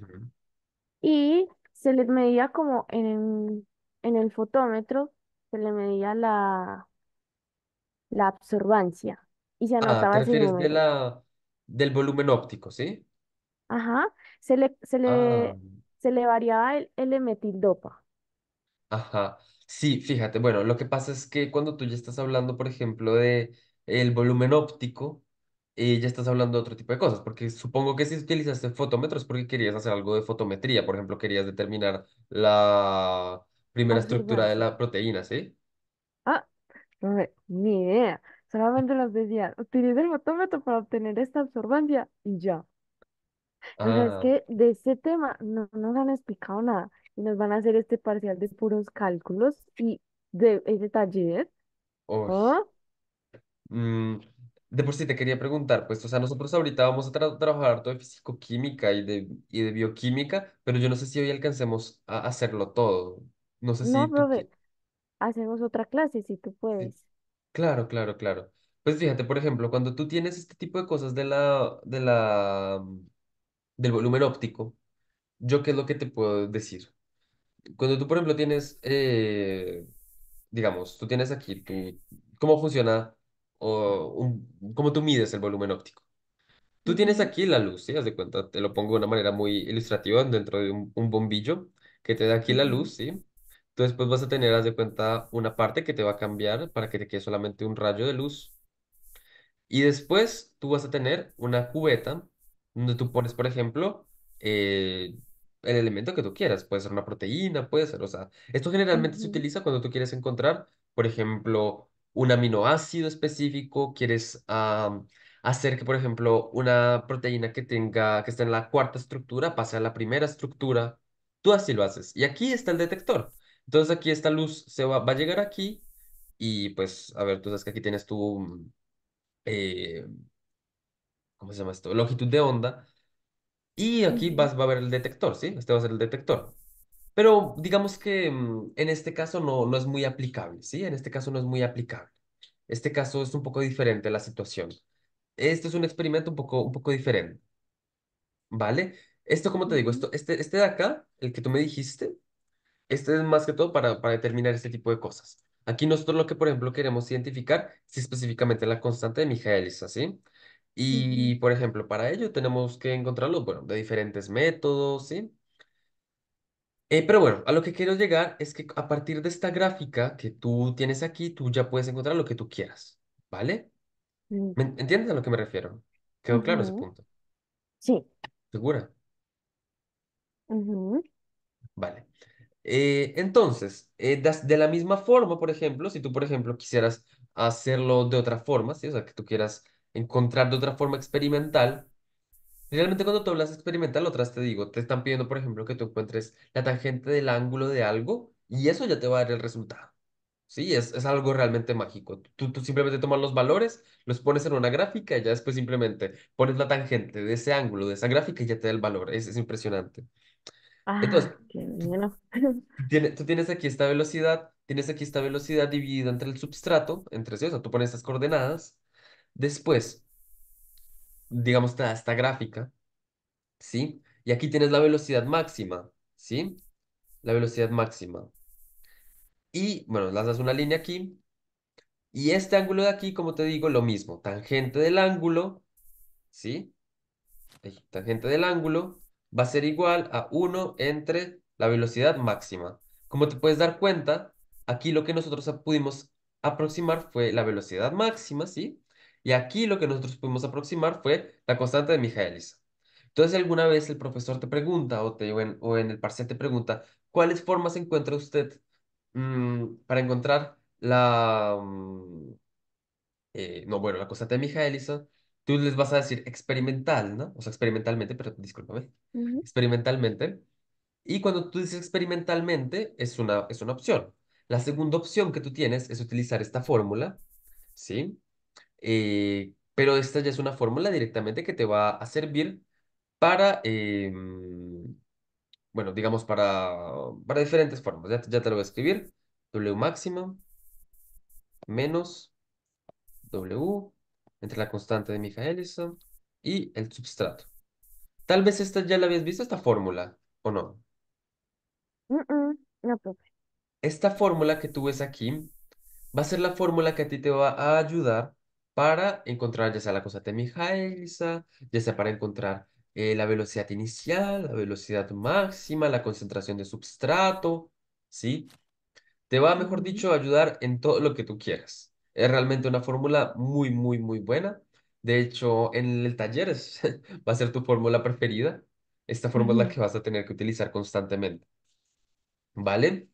Y se les medía como en el, en el fotómetro, se le medía la, la absorbancia y se ah, anotaba del volumen óptico, ¿sí? Ajá, se le, se le, ah. se le variaba el L-metildopa. ajá. Sí, fíjate, bueno, lo que pasa es que cuando tú ya estás hablando, por ejemplo, de el volumen óptico, eh, ya estás hablando de otro tipo de cosas, porque supongo que si utilizaste fotómetros porque querías hacer algo de fotometría, por ejemplo, querías determinar la primera estructura de la proteína, ¿sí? Ah, no sé, ni idea. Solamente los decía, utiliza el fotómetro para obtener esta absorbancia y ya. es ah. que de ese tema no, no han explicado nada nos van a hacer este parcial de puros cálculos y de ese taller. ¿Ah? Mm, de por sí te quería preguntar, pues, o sea, nosotros ahorita vamos a trabajar todo de fisicoquímica y de, y de bioquímica, pero yo no sé si hoy alcancemos a hacerlo todo. No sé si No, hacemos otra clase si tú puedes. Claro, claro, claro. Pues fíjate, por ejemplo, cuando tú tienes este tipo de cosas de la, de la, del volumen óptico, ¿yo qué es lo que te puedo decir? cuando tú, por ejemplo, tienes, eh, digamos, tú tienes aquí, ¿cómo funciona o cómo tú mides el volumen óptico? Tú tienes aquí la luz, ¿sí? Haz de cuenta, te lo pongo de una manera muy ilustrativa dentro de un, bombillo que te da aquí la luz, ¿sí? Tú después vas a tener, haz de cuenta, una parte que te va a cambiar para que te quede solamente un rayo de luz. Y después tú vas a tener una cubeta donde tú pones, por ejemplo, eh, el elemento que tú quieras. Puede ser una proteína, puede ser, o sea, esto generalmente se utiliza cuando tú quieres encontrar, por ejemplo, un aminoácido específico, quieres hacer que, por ejemplo, una proteína que tenga, que esté en la cuarta estructura pase a la primera estructura. Tú así lo haces. Y aquí está el detector. Entonces aquí esta luz se va, va a llegar aquí y pues, a ver, tú sabes que aquí tienes tu, mm, eh, ¿cómo se llama esto? Longitud de onda. Y aquí vas, va a ver el detector, ¿sí? Este va a ser el detector. Pero digamos que mm, en este caso no, no es muy aplicable, ¿sí? En este caso no es muy aplicable. Este caso es un poco diferente la situación. Este es un experimento un poco, un poco diferente. ¿Vale? Esto, como te digo, esto, este, este, de acá, el que tú me dijiste, este es más que todo para, para determinar este tipo de cosas. Aquí nosotros lo que, por ejemplo, queremos identificar es específicamente la constante de Michaelis, ¿sí? Y, por ejemplo, para ello tenemos que encontrarlo, bueno, de diferentes métodos, ¿sí? Eh, pero bueno, a lo que quiero llegar es que a partir de esta gráfica que tú tienes aquí, tú ya puedes encontrar lo que tú quieras, ¿vale? Mm. entiendes a lo que me refiero? ¿Quedó claro ese punto? Sí. ¿Segura? Vale. Eh, entonces, eh, de la misma forma, por ejemplo, si tú, por ejemplo, quisieras hacerlo de otra forma, ¿sí? o sea, que tú quieras encontrar de otra forma experimental. Realmente cuando tú hablas experimental, otras te digo, te están pidiendo, por ejemplo, que tú encuentres la tangente del ángulo de algo y eso ya te va a dar el resultado. Sí, es, algo realmente mágico. Tú, simplemente tomas los valores, los pones en una gráfica y ya después simplemente pones la tangente de ese ángulo, de esa gráfica y ya te da el valor. Es, impresionante. Entonces, ah, *laughs* tú tienes aquí esta velocidad, tienes aquí esta velocidad dividida entre el substrato, entre sí, o sea, tú pones estas coordenadas Después, digamos, esta gráfica, ¿sí? Y aquí tienes la velocidad máxima, ¿sí? La velocidad máxima. Y, bueno, das una línea aquí. Y este ángulo de aquí, como te digo, lo mismo. Tangente del ángulo, ¿sí? Tangente del ángulo va a ser igual a 1 entre la velocidad máxima. Como te puedes dar cuenta, aquí lo que nosotros pudimos aproximar fue la velocidad máxima, ¿sí? Y aquí lo que nosotros pudimos aproximar fue la constante de Michaelis Entonces, alguna vez el profesor te pregunta o, te, o, en, el parcial te pregunta, ¿cuáles formas encuentra usted mm, para encontrar la... Mm, eh, no, bueno, la constante de Michaelis ah? Tú les vas a decir experimental, ¿no? O sea, experimentalmente, pero discúlpame. Experimentalmente. Y cuando tú dices experimentalmente, es una, es una opción. La segunda opción que tú tienes es utilizar esta fórmula, ¿sí? Eh, pero esta ya es una fórmula directamente que te va a servir para, em, bueno, digamos, para, para diferentes formas. Ya, te lo voy a escribir. W máximo menos W entre la constante de ellison y el substrato. Tal vez esta ya la habías visto, esta fórmula, ¿o no? No, no, Esta fórmula que tú ves aquí va a ser la fórmula que a ti te va a ayudar para encontrar ya sea la cosa de Michaelis ya sea para encontrar eh, la velocidad inicial, la velocidad máxima, la concentración de substrato, ¿sí? Te va, mejor dicho, a ayudar en todo lo que tú quieras. Es realmente una fórmula muy, muy, muy buena. De hecho, en el taller *laughs* va a ser tu fórmula preferida. Esta fórmula que vas a tener que utilizar constantemente. ¿Vale?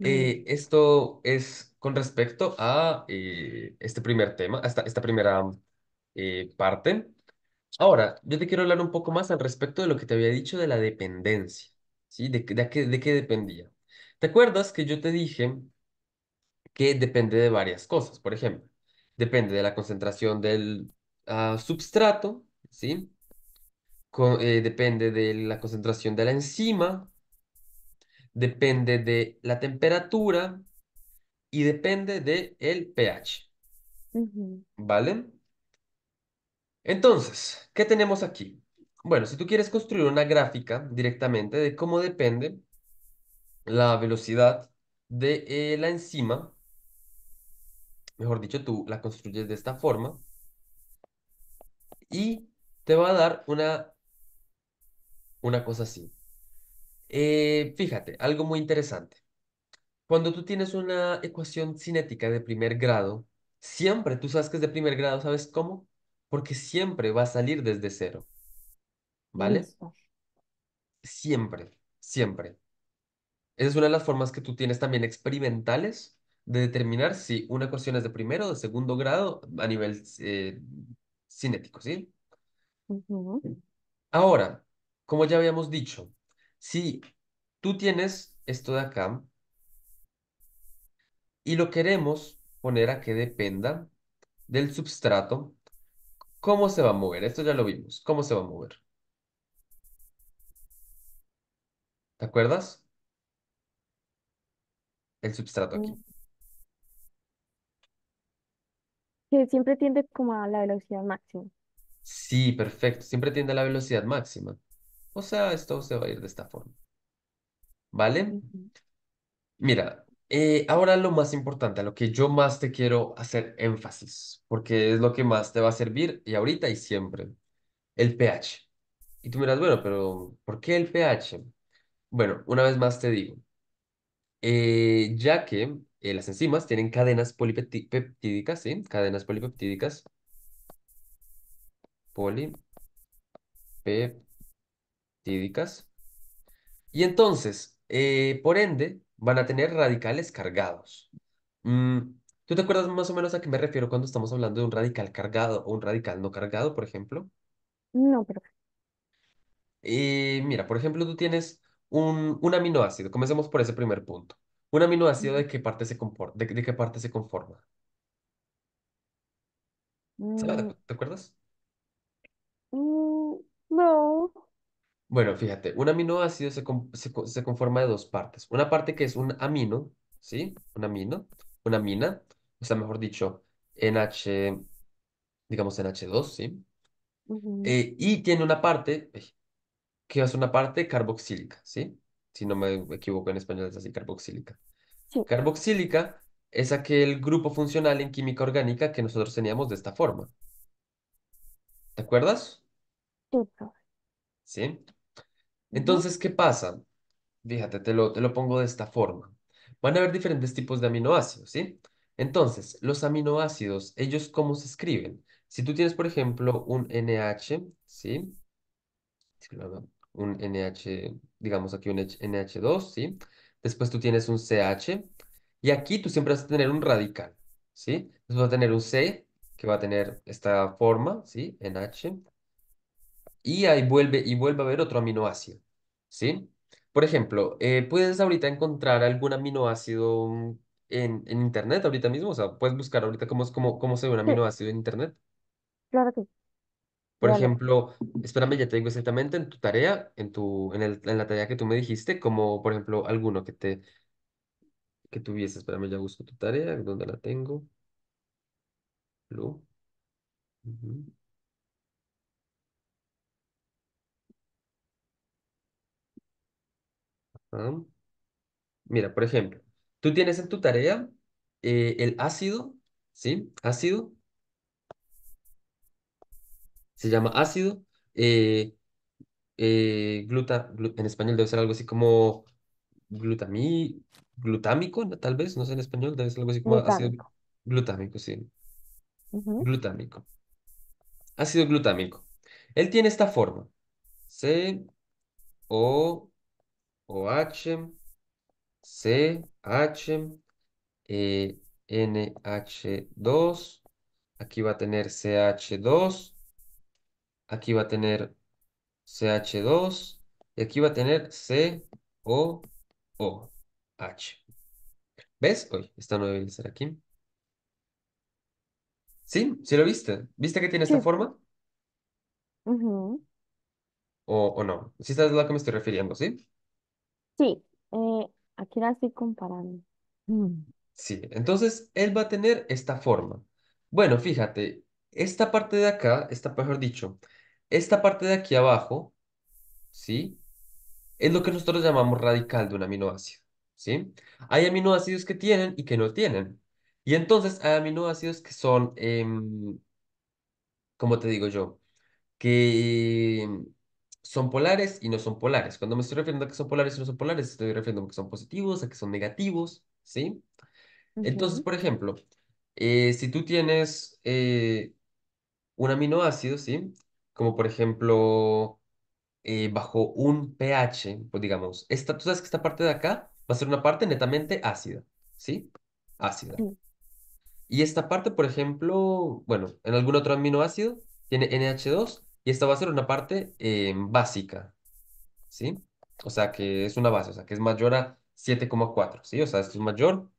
Eh, esto es con respecto a eh, este primer tema, hasta esta primera eh, parte. Ahora, yo te quiero hablar un poco más al respecto de lo que te había dicho de la dependencia, ¿sí? De, qué, dependía. ¿Te acuerdas que yo te dije que depende de varias cosas? Por ejemplo, depende de la concentración del ah, substrato, ¿sí? depende de la concentración de la enzima, depende de la temperatura y depende de el pH. ¿Vale? Entonces, ¿qué tenemos aquí? Bueno, si tú quieres construir una gráfica directamente de cómo depende la velocidad de eh, la enzima, mejor dicho, tú la construyes de esta forma y te va a dar una, una cosa así. Eh, fíjate, algo muy interesante. Cuando tú tienes una ecuación cinética de primer grado, siempre tú sabes que es de primer grado, ¿sabes cómo? Porque siempre va a salir desde cero, ¿vale? Siempre, siempre. Esa es una de las formas que tú tienes también experimentales de determinar si una ecuación es de primero o de segundo grado a nivel eh, cinético, ¿sí? Ahora, como ya habíamos dicho, si tú tienes esto de acá y lo queremos poner a que dependa del substrato, ¿cómo se va a mover? Esto ya lo vimos. ¿Cómo se va a mover? ¿Te acuerdas? El substrato aquí. Que siempre tiende como a la velocidad máxima. Sí, perfecto. Siempre tiende a la velocidad máxima. O sea, esto se va a ir de esta forma. ¿Vale? Mira, eh, ahora lo más importante, a lo que yo más te quiero hacer énfasis, porque es lo que más te va a servir y ahorita y siempre, el pH. Y tú miras, bueno, pero ¿por qué el pH? Bueno, una vez más te digo, eh, ya que eh, las enzimas tienen cadenas polipeptídicas, ¿sí? Cadenas polipeptídicas. Polipeptídicas tídicas. Y entonces, eh, por ende, van a tener radicales cargados. Mm, ¿Tú te acuerdas más o menos a qué me refiero cuando estamos hablando de un radical cargado o un radical no cargado, por ejemplo? No, pero... Eh, mira, por ejemplo, tú tienes un, un aminoácido. Comencemos por ese primer punto. Un aminoácido, ¿de qué parte se, de, qué parte se conforma? ¿Te, mm. acuerdas? Mm, no. Bueno, fíjate, un aminoácido se, se, conforma de dos partes. Una parte que es un amino, ¿sí? Un amino, una amina, o sea, mejor dicho, NH, digamos NH2, ¿sí? Eh, y tiene una parte, que es una parte carboxílica, ¿sí? Si no me equivoco en español es así, carboxílica. Carboxílica es aquel grupo funcional en química orgánica que nosotros teníamos de esta forma. ¿Te acuerdas? Sí, ¿Sí? Entonces, ¿qué pasa? Fíjate, te lo, te lo pongo de esta forma. Van a haber diferentes tipos de aminoácidos, ¿sí? Entonces, los aminoácidos, ¿ellos cómo se escriben? Si tú tienes, por ejemplo, un NH, ¿sí? Un NH, digamos aquí un NH2, ¿sí? Después tú tienes un CH, y aquí tú siempre vas a tener un radical, ¿sí? Entonces vas a tener un C, que va a tener esta forma, ¿sí? NH, y ahí vuelve, y vuelve a haber otro aminoácido. ¿sí? Por ejemplo, eh, puedes ahorita encontrar algún aminoácido en, internet ahorita mismo, o sea, puedes buscar ahorita cómo, es- cómo se ve un aminoácido en internet. claro que sí. Por ejemplo, espérame, ya te digo exactamente en tu tarea, en tu, en el, en la tarea que tú me dijiste, como por ejemplo alguno que te, que tuviese, espérame, ya busco tu tarea, ¿dónde la tengo? ¿Lo? ¿ah? Mira, por ejemplo, tú tienes en tu tarea eh, el ácido, ¿sí? Ácido. Se llama ácido. Eh, eh, en español debe ser algo así como glutamí, glutámico, tal vez, no sé en español, debe ser algo así como ácido Glutámico. sí. Glutámico. Ácido glutámico. Él tiene esta forma. C, O, OH, CH, e, NH2, aquí va a tener CH2, aquí va a tener CH2 y aquí va a tener COOH. ¿Ves? esta no debe ser aquí. ¿Sí? ¿Sí lo viste? ¿Viste que tiene esta forma? o, no. Si sí esta es la que me estoy refiriendo, ¿sí? Sí, eh, aquí la estoy comparando. Mm. Sí, entonces él va a tener esta forma. Bueno, fíjate, esta parte de acá, esta, mejor dicho, esta parte de aquí abajo, ¿sí? Es lo que nosotros llamamos radical de un aminoácido, ¿sí? Hay aminoácidos que tienen y que no tienen. Y entonces hay aminoácidos que son, eh, ¿cómo te digo yo? Que son polares y no son polares. Cuando me estoy refiriendo a que son polares y no son polares, estoy refiriendo a que son positivos, a que son negativos, ¿sí? Entonces, por ejemplo, eh, si tú tienes eh, un aminoácido, ¿sí? Como por ejemplo, eh, bajo un pH, pues digamos, esta, tú sabes que esta parte de acá va a ser una parte netamente ácida, ¿sí? Ácida. Y esta parte, por ejemplo, bueno, en algún otro aminoácido tiene NH2 y esta va a ser una parte eh, básica, ¿sí? O sea, que es una base, o sea, que es mayor a 7,4, ¿sí? O sea, esto es mayor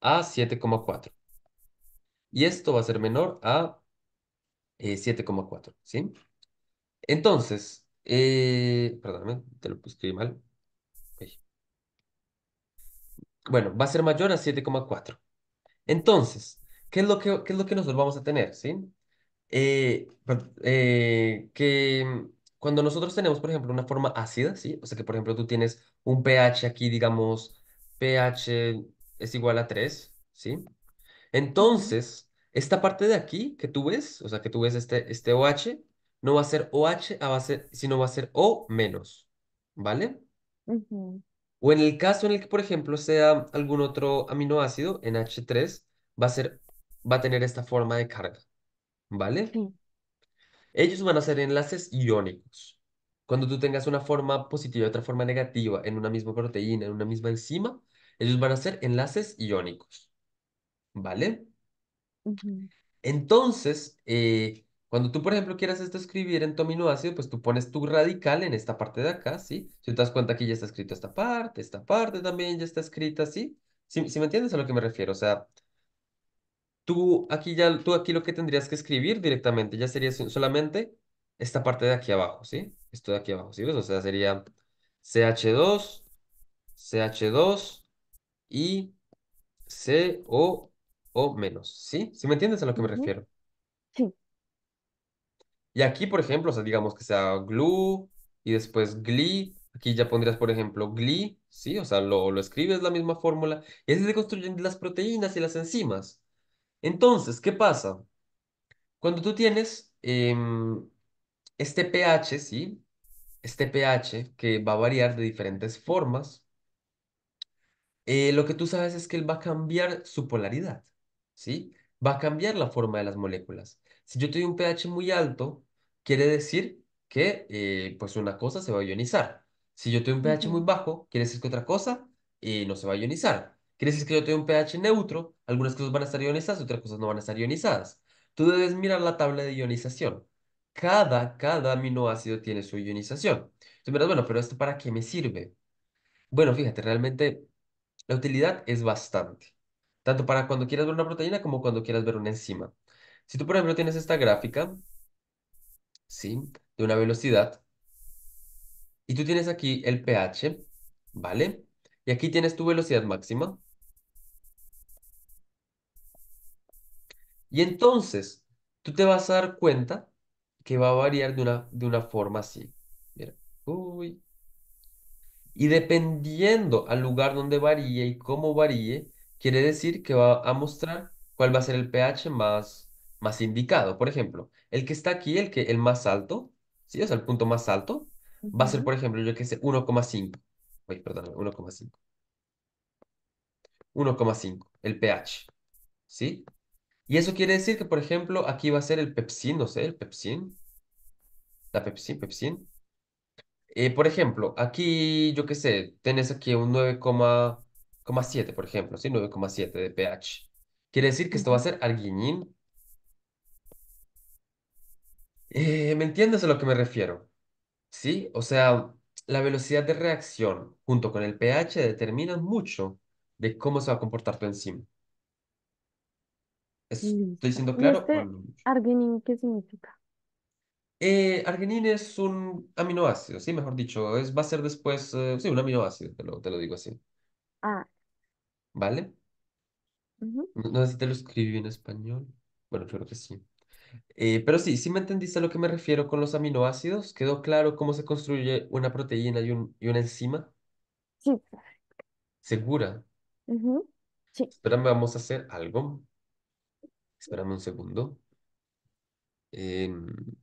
a 7,4. Y esto va a ser menor a 7,4, eh, ¿sí? Entonces, eh, perdóname, te lo escribí mal. Bueno, va a ser mayor a 7,4. Entonces, ¿qué es, lo que, ¿qué es lo que nosotros vamos a tener, sí? Eh, eh, que cuando nosotros tenemos, por ejemplo, una forma ácida, ¿sí? O sea que, por ejemplo, tú tienes un pH aquí, digamos, pH es igual a 3, ¿sí? Entonces, esta parte de aquí que tú ves, o sea, que tú ves este, este OH, no va a ser OH, a sino va a ser O menos, ¿vale? O en el caso en el que, por ejemplo, sea algún otro aminoácido en H3, va a, ser, va a tener esta forma de carga, ¿vale? Ellos van a ser enlaces iónicos. Cuando tú tengas una forma positiva y otra forma negativa en una misma proteína, en una misma enzima, ellos van a ser enlaces iónicos, ¿vale? Entonces, eh, cuando tú, por ejemplo, quieras esto escribir en tu aminoácido, pues tú pones tu radical en esta parte de acá, ¿sí? Si te das cuenta, aquí ya está escrito esta parte, esta parte también ya está escrita, ¿sí? Si sí me entiendes a lo que me refiero? O sea, Tú aquí ya, tú aquí lo que tendrías que escribir directamente ya sería solamente esta parte de aquí abajo, ¿sí? Esto de aquí abajo, ¿sí O sea, sería CH2, CH2 y COO-, menos, ¿sí? ¿Sí me entiendes a lo que me refiero? Sí. Y aquí, por ejemplo, o sea, digamos que sea glue y después gli, aquí ya pondrías, por ejemplo, gli, ¿sí? O sea, lo, lo escribes la misma fórmula y así se construyen las proteínas y las enzimas. Entonces, ¿qué pasa? Cuando tú tienes em, este pH, ¿sí? Este pH que va a variar de diferentes formas, eh, lo que tú sabes es que él va a cambiar su polaridad, ¿sí? Va a cambiar la forma de las moléculas. Si yo tengo un pH muy alto, quiere decir que eh, pues una cosa se va a ionizar. Si yo tengo un pH muy bajo, quiere decir que otra cosa eh, no se va a ionizar. Quieres decir que yo tengo un pH neutro, algunas cosas van a estar ionizadas, otras cosas no van a estar ionizadas. Tú debes mirar la tabla de ionización. Cada, cada aminoácido tiene su ionización. Entonces miras, bueno, pero ¿esto para qué me sirve? Bueno, fíjate, realmente la utilidad es bastante. Tanto para cuando quieras ver una proteína como cuando quieras ver una enzima. Si tú, por ejemplo, tienes esta gráfica, ¿sí? De una velocidad. Y tú tienes aquí el pH, ¿vale? Y aquí tienes tu velocidad máxima, Y entonces, tú te vas a dar cuenta que va a variar de una, de una forma así. Mira, uy. Y dependiendo al lugar donde varíe y cómo varíe, quiere decir que va a mostrar cuál va a ser el pH más, más indicado. Por ejemplo, el que está aquí, el, que, el más alto, ¿sí? o sea, el punto más alto, va a ser, por ejemplo, yo que sé, 1,5. Uy, perdón, 1,5. 1,5, el pH. ¿Sí? Y eso quiere decir que, por ejemplo, aquí va a ser el pepsin, no sé, el pepsin. La pepsin, pepsin. Eh, por ejemplo, aquí, yo qué sé, tenés aquí un 9,7, por ejemplo, ¿sí? 9,7 de pH. Quiere decir que esto va a ser arginin. Eh, ¿me entiendes a lo que me refiero? ¿Sí? O sea, la velocidad de reacción junto con el pH determina mucho de cómo se va a comportar tu enzima. ¿Estoy siendo claro? Este qué significa? Eh, arginina es un aminoácido, sí, mejor dicho, es, va a ser después, eh, sí, un aminoácido, te lo, digo así, Ah, ¿vale? No, sé si te lo escribí en español, bueno, creo que sí. Eh, pero sí, sí me entendiste a lo que me refiero con los aminoácidos, ¿quedó claro cómo se construye una proteína y, un, y una enzima? Sí. ¿Segura? Sí. Espérame, vamos a hacer algo. Esperame un segundo. Em,